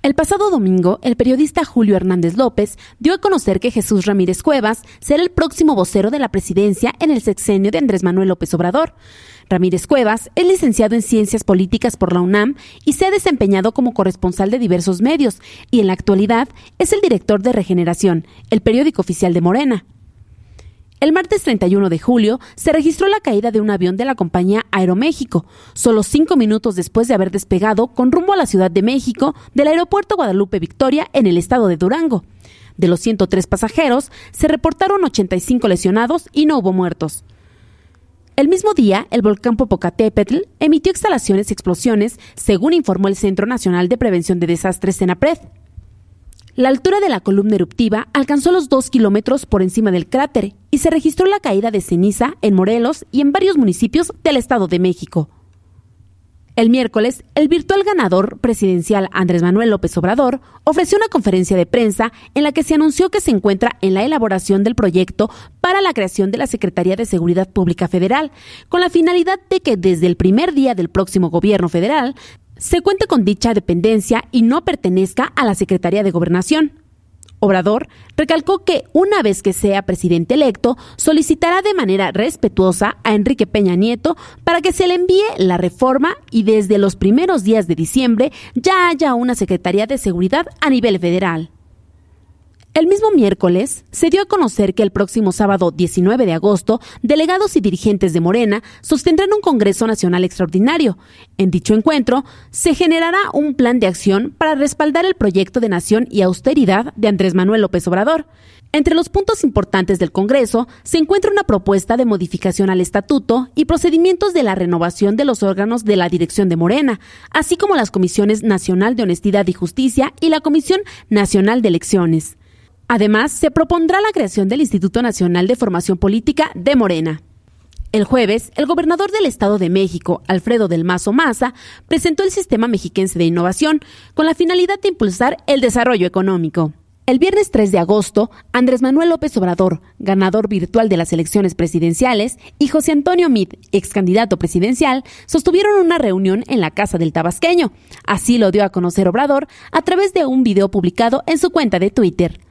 El pasado domingo, el periodista Julio Hernández López dio a conocer que Jesús Ramírez Cuevas será el próximo vocero de la presidencia en el sexenio de Andrés Manuel López Obrador. Ramírez Cuevas es licenciado en Ciencias Políticas por la UNAM y se ha desempeñado como corresponsal de diversos medios y en la actualidad es el director de Regeneración, el periódico oficial de Morena. El martes 31 de julio se registró la caída de un avión de la compañía Aeroméxico, solo cinco minutos después de haber despegado con rumbo a la Ciudad de México del aeropuerto Guadalupe Victoria en el estado de Durango. De los 103 pasajeros, se reportaron 85 lesionados y no hubo muertos. El mismo día, el volcán Popocatépetl emitió exhalaciones y explosiones, según informó el Centro Nacional de Prevención de Desastres, CENAPRED. La altura de la columna eruptiva alcanzó los dos kilómetros por encima del cráter y se registró la caída de ceniza en Morelos y en varios municipios del Estado de México. El miércoles, el virtual ganador presidencial Andrés Manuel López Obrador ofreció una conferencia de prensa en la que se anunció que se encuentra en la elaboración del proyecto para la creación de la Secretaría de Seguridad Pública Federal, con la finalidad de que desde el primer día del próximo gobierno federal se cuente con dicha dependencia y no pertenezca a la Secretaría de Gobernación. Obrador recalcó que una vez que sea presidente electo, solicitará de manera respetuosa a Enrique Peña Nieto para que se le envíe la reforma y desde los primeros días de diciembre ya haya una Secretaría de Seguridad a nivel federal. El mismo miércoles se dio a conocer que el próximo sábado 19 de agosto, delegados y dirigentes de Morena sostendrán un Congreso Nacional Extraordinario. En dicho encuentro, se generará un plan de acción para respaldar el proyecto de nación y austeridad de Andrés Manuel López Obrador. Entre los puntos importantes del Congreso se encuentra una propuesta de modificación al estatuto y procedimientos de la renovación de los órganos de la dirección de Morena, así como las comisiones Nacional de Honestidad y Justicia y la Comisión Nacional de Elecciones. Además, se propondrá la creación del Instituto Nacional de Formación Política de Morena. El jueves, el gobernador del Estado de México, Alfredo del Mazo Maza, presentó el Sistema Mexiquense de Innovación con la finalidad de impulsar el desarrollo económico. El viernes 3 de agosto, Andrés Manuel López Obrador, ganador virtual de las elecciones presidenciales, y José Antonio Meade, ex candidato presidencial, sostuvieron una reunión en la casa del tabasqueño. Así lo dio a conocer Obrador a través de un video publicado en su cuenta de Twitter.